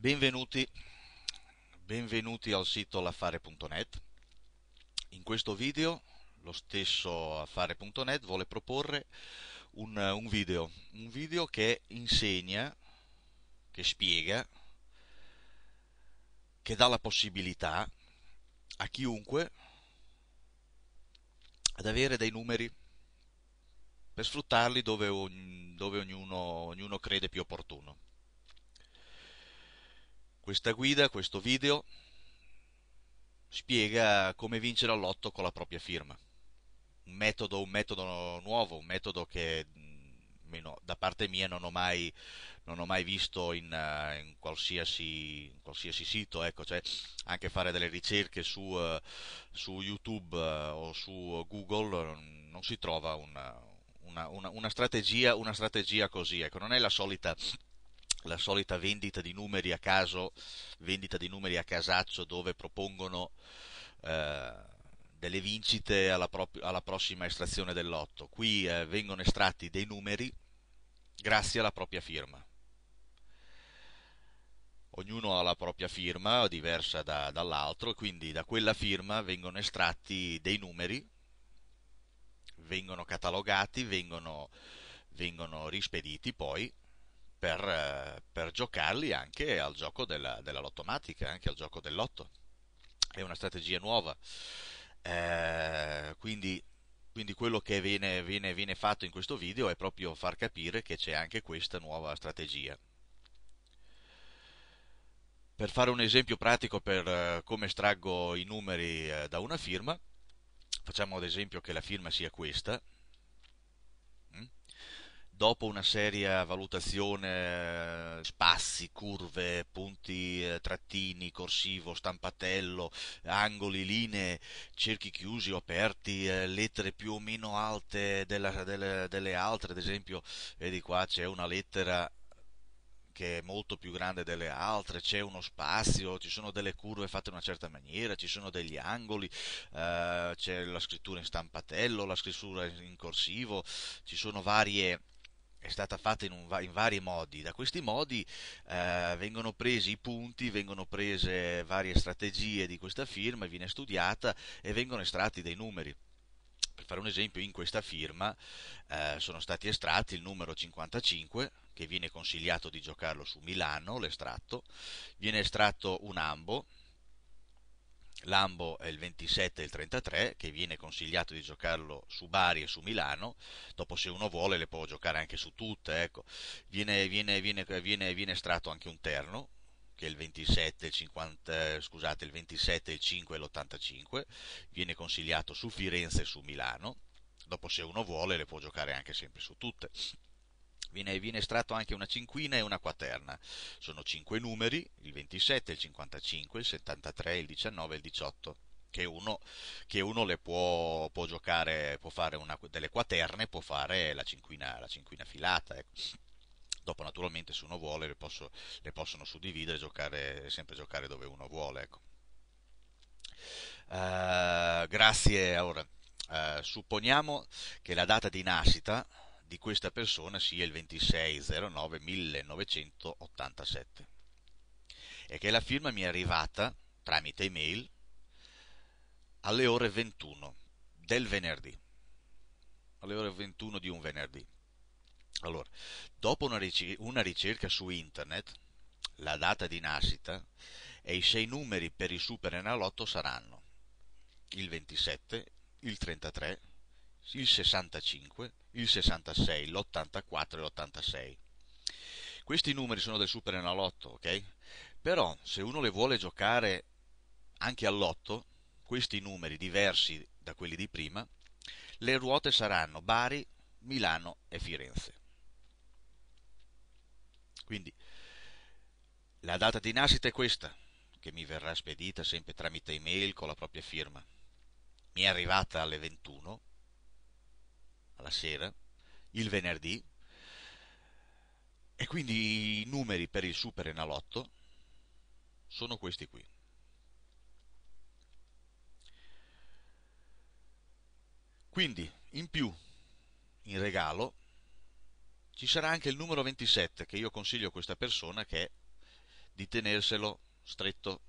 Benvenuti, benvenuti, al sito l'affare.net. In questo video lo stesso affare.net vuole proporre un, un, video, un video che insegna, che spiega, che dà la possibilità a chiunque ad avere dei numeri per sfruttarli dove, dove ognuno, ognuno crede più opportuno. Questa guida, questo video spiega come vincere all'otto con la propria firma. Un metodo, un metodo nuovo, un metodo che mm, da parte mia non ho mai, non ho mai visto in, eh, in, qualsiasi, in, qualsiasi, sito, ecco, cioè anche fare delle ricerche su, eh, su YouTube eh, o su Google mm, non si trova una, una, una, una strategia, strategia, così, ecco, non è la solita la solita vendita di numeri a caso, vendita di numeri a casaccio dove propongono eh, delle vincite alla, pro- alla, prossima estrazione del lotto. Qui eh, vengono estratti dei numeri grazie alla propria firma. Ognuno ha la propria firma diversa da, dall'altro, quindi da quella firma vengono estratti dei numeri, vengono catalogati, vengono, vengono rispediti poi per, eh, per giocarli anche al gioco della, della lottomatica, anche al gioco del lotto. È una strategia nuova. Eh, quindi, quindi, quello che viene, viene, viene fatto in questo video è proprio far capire che c'è anche questa nuova strategia per fare un esempio pratico per uh, come estraggo i numeri uh, da una firma, facciamo ad esempio che la firma sia questa, dopo una seria valutazione eh, spazi, curve, punti, eh, trattini, corsivo, stampatello, angoli, linee, cerchi chiusi o aperti, eh, lettere più o meno alte della, delle, delle altre, ad esempio, vedi qua c'è una lettera che è molto più grande delle altre, c'è uno spazio, ci sono delle curve fatte in una certa maniera, ci sono degli angoli, eh, c'è la scrittura in stampatello, la scrittura in corsivo, ci sono varie è stata fatta in, va- in, vari modi. Da questi modi eh, vengono presi i punti, vengono prese varie strategie di questa firma, viene studiata e vengono estratti dei numeri. Per fare un esempio, in questa firma eh, sono stati estratti il numero 55, che viene consigliato di giocarlo su Milano, l'estratto, viene estratto un ambo, Lambo è il 27 e il 33 che viene consigliato di giocarlo su Bari e su Milano dopo se uno vuole le può giocare anche su tutte ecco. viene, viene, viene, viene, estratto anche un terno che è il 27, il 50, scusate, il 27, il 5 e l'85 viene consigliato su Firenze e su Milano dopo se uno vuole le può giocare anche sempre su tutte viene, viene estratto anche una cinquina e una quaterna. Sono cinque numeri, il 27, il 55, il 73, il 19 e il 18 che uno, che uno le può, può, giocare, può fare una, delle quaterne, può fare la cinquina, la cinquina filata. Ecco. Dopo, naturalmente, se uno vuole, le, posso, le possono suddividere e giocare, sempre giocare dove uno vuole. Ecco. Uh, grazie. Ora, uh, supponiamo che la data di nascita di questa persona sia il 2609-1987 e che la firma mi è arrivata tramite email alle ore 21 del venerdì alle ore 21 di un venerdì allora, dopo una, ricer- una ricerca su internet la data di nascita e i sei numeri per il Super Enalotto saranno il 27, il 33, il 65, il 66, l'84 e l'86. Questi numeri sono del Super Enalotto, ok? Però se uno le vuole giocare anche all'otto, questi numeri diversi da quelli di prima, le ruote saranno Bari, Milano e Firenze. Quindi la data di nascita è questa, che mi verrà spedita sempre tramite email con la propria firma. Mi è arrivata alle 21 alla sera, il venerdì, e quindi i numeri per il Super Enalotto sono questi qui. Quindi, in più, in regalo, ci sarà anche il numero 27 che io consiglio a questa persona che è di tenerselo stretto.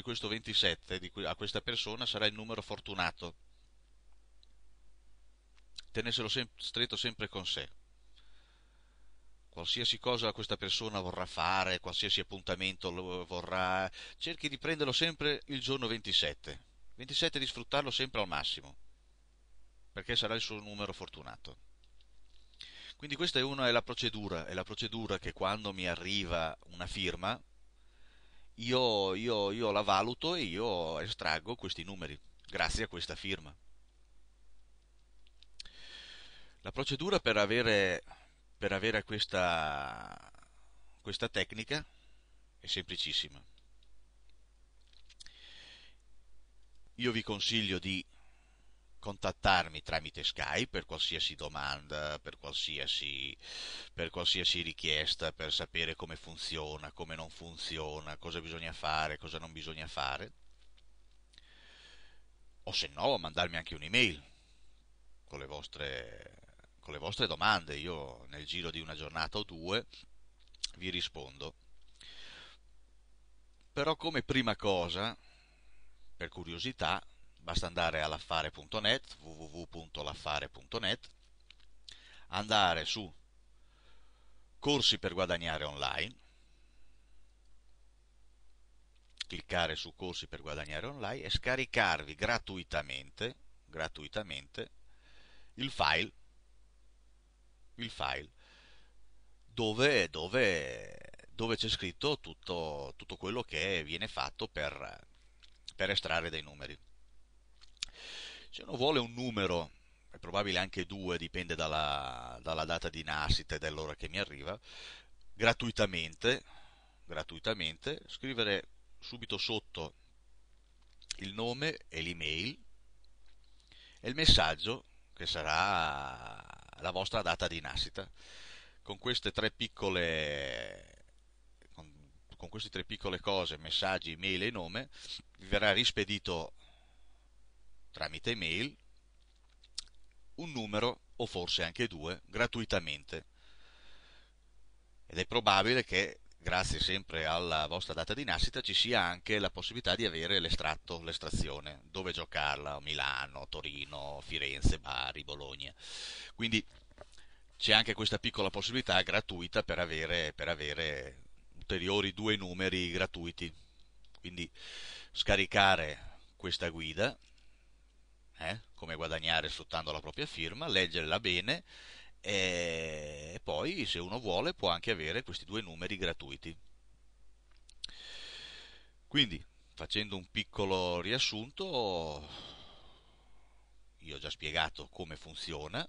Questo, 27 a questa persona sarà il numero fortunato tenesselo sem- stretto sempre con sé. Qualsiasi cosa questa persona vorrà fare, qualsiasi appuntamento vorrà, cerchi di prenderlo sempre il giorno 27. 27 di sfruttarlo sempre al massimo, perché sarà il suo numero fortunato. Quindi questa è una è la procedura, è la procedura che quando mi arriva una firma io, io, io la valuto e io estraggo questi numeri grazie a questa firma. La procedura per avere, per avere questa, questa tecnica è semplicissima. Io vi consiglio di contattarmi tramite Skype per qualsiasi domanda, per qualsiasi, per qualsiasi, richiesta, per sapere come funziona, come non funziona, cosa bisogna fare, cosa non bisogna fare. O se no, mandarmi anche un'email con le vostre con le vostre domande, io nel giro di una giornata o due vi rispondo. Però come prima cosa, per curiosità, basta andare all'affare.net, www.laffare.net, andare su corsi per guadagnare online, cliccare su corsi per guadagnare online e scaricarvi gratuitamente, gratuitamente il file il file dove, dove, dove c'è scritto tutto, tutto, quello che viene fatto per, per estrarre dei numeri. Se uno vuole un numero, è probabile anche due, dipende dalla, dalla data di nascita e dall'ora che mi arriva, gratuitamente, gratuitamente, scrivere subito sotto il nome e l'email e il messaggio che sarà la vostra data di nascita. Con queste tre piccole, con, con queste tre piccole cose, messaggi, email e nome, vi verrà rispedito tramite email un numero o forse anche due gratuitamente. Ed è probabile che grazie sempre alla vostra data di nascita, ci sia anche la possibilità di avere l'estratto, l'estrazione, dove giocarla, Milano, Torino, Firenze, Bari, Bologna. Quindi c'è anche questa piccola possibilità gratuita per avere, per avere ulteriori due numeri gratuiti. Quindi scaricare questa guida, eh, come guadagnare sfruttando la propria firma, leggerla bene e eh, poi se uno vuole può anche avere questi due numeri gratuiti. Quindi, facendo un piccolo riassunto, io ho già spiegato come funziona,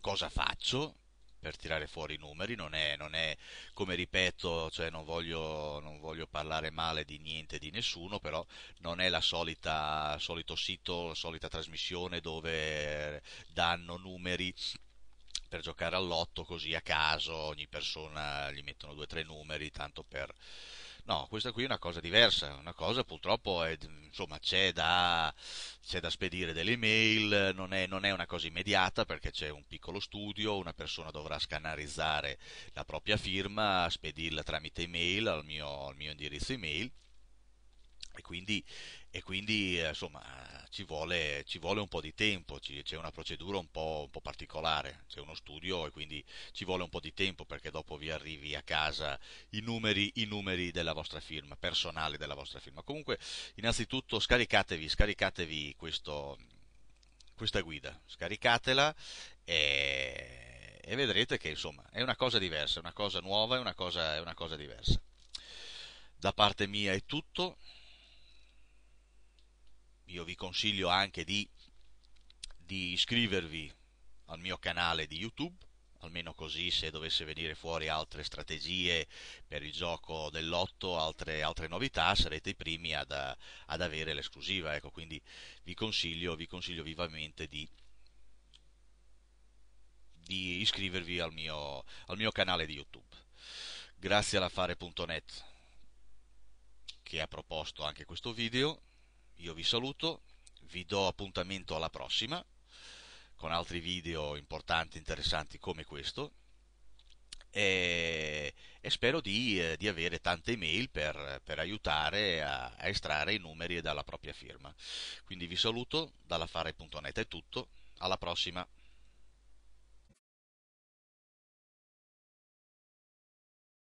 cosa faccio per tirare fuori i numeri, non è, non è come ripeto, cioè non, voglio, non, voglio, parlare male di niente, di nessuno, però non è la solita solito sito, la solita trasmissione dove danno numeri per giocare all'otto così a caso, ogni persona gli mettono due o tre numeri, tanto per... No, questa qui è una cosa diversa, una cosa purtroppo è, insomma, c'è, da, c'è da, spedire delle mail, non è, non è, una cosa immediata perché c'è un piccolo studio, una persona dovrà scannerizzare la propria firma, spedirla tramite email al mio, al mio indirizzo email e quindi, e quindi eh, insomma, ci, vuole, ci vuole, un po' di tempo, ci, c'è una procedura un po', un po', particolare, c'è uno studio e quindi ci vuole un po' di tempo perché dopo vi arrivi a casa i numeri, i numeri della vostra firma, personale della vostra firma. Comunque, innanzitutto scaricatevi, scaricatevi questo, questa guida, scaricatela e, e, vedrete che insomma è una cosa diversa, è una cosa nuova, è una cosa, è una cosa diversa. Da parte mia è tutto io vi consiglio anche di, di iscrivervi al mio canale di YouTube almeno così se dovesse venire fuori altre strategie per il gioco dell'otto, altre, altre novità, sarete i primi ad, ad avere l'esclusiva. Ecco, quindi vi consiglio, vi consiglio vivamente di, di iscrivervi al mio, al mio, canale di YouTube. Grazie all'affare.net che ha proposto anche questo video io vi saluto, vi do appuntamento alla prossima con altri video importanti, interessanti come questo e, e spero di, eh, di, avere tante email per, per aiutare a, a, estrarre i numeri dalla propria firma. Quindi vi saluto, dallafare.net è tutto, alla prossima!